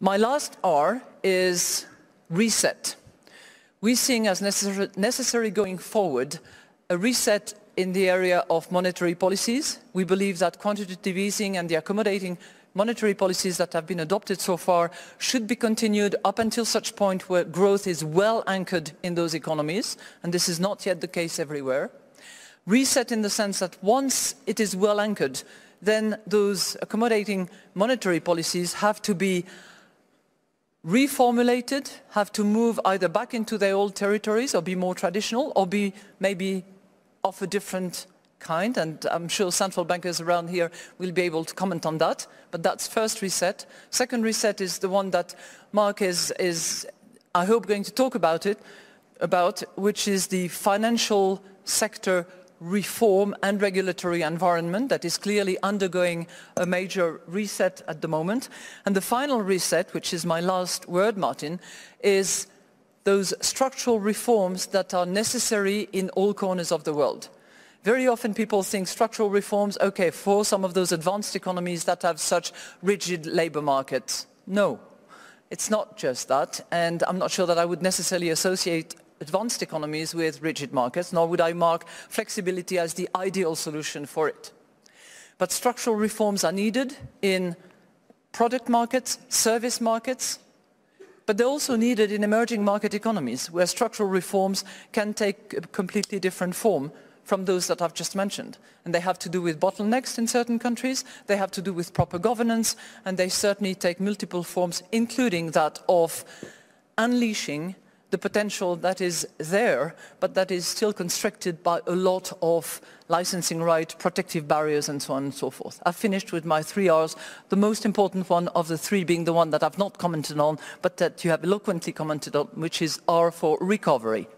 My last R is reset. We're seeing as necessary going forward a reset in the area of monetary policies. We believe that quantitative easing and the accommodating monetary policies that have been adopted so far should be continued up until such point where growth is well anchored in those economies, and this is not yet the case everywhere. Reset in the sense that once it is well anchored, then those accommodating monetary policies have to be reformulated, have to move either back into their old territories or be more traditional or be maybe of a different kind. And I'm sure central bankers around here will be able to comment on that. But that's first reset. Second reset is the one that Mark is, is I hope, going to talk about it, about, which is the financial sector reform and regulatory environment that is clearly undergoing a major reset at the moment. And the final reset, which is my last word, Martin, is those structural reforms that are necessary in all corners of the world. Very often people think structural reforms, okay, for some of those advanced economies that have such rigid labor markets. No, it's not just that. And I'm not sure that I would necessarily associate advanced economies with rigid markets, nor would I mark flexibility as the ideal solution for it. But structural reforms are needed in product markets, service markets, but they're also needed in emerging market economies where structural reforms can take a completely different form from those that I've just mentioned. And they have to do with bottlenecks in certain countries, they have to do with proper governance, and they certainly take multiple forms, including that of unleashing the potential that is there, but that is still constricted by a lot of licensing right, protective barriers, and so on and so forth. I've finished with my three R's, the most important one of the three being the one that I've not commented on, but that you have eloquently commented on, which is R for recovery.